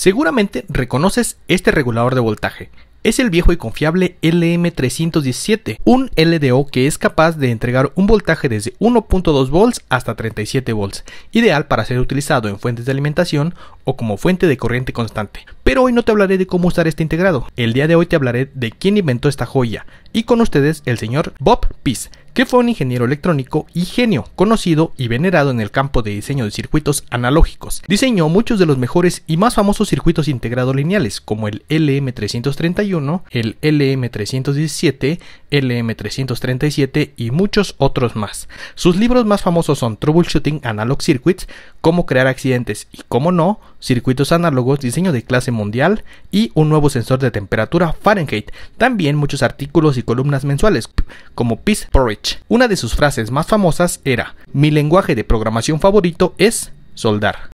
Seguramente reconoces este regulador de voltaje. Es el viejo y confiable LM317, un LDO que es capaz de entregar un voltaje desde 1.2 v hasta 37 v ideal para ser utilizado en fuentes de alimentación como fuente de corriente constante. Pero hoy no te hablaré de cómo usar este integrado. El día de hoy te hablaré de quién inventó esta joya. Y con ustedes el señor Bob Pease, que fue un ingeniero electrónico y genio conocido y venerado en el campo de diseño de circuitos analógicos. Diseñó muchos de los mejores y más famosos circuitos integrados lineales, como el LM331, el LM317, LM337 y muchos otros más. Sus libros más famosos son Troubleshooting Analog Circuits, Cómo crear accidentes y cómo no, circuitos análogos, diseño de clase mundial y un nuevo sensor de temperatura Fahrenheit. También muchos artículos y columnas mensuales, como Peace Porridge. Una de sus frases más famosas era, mi lenguaje de programación favorito es soldar.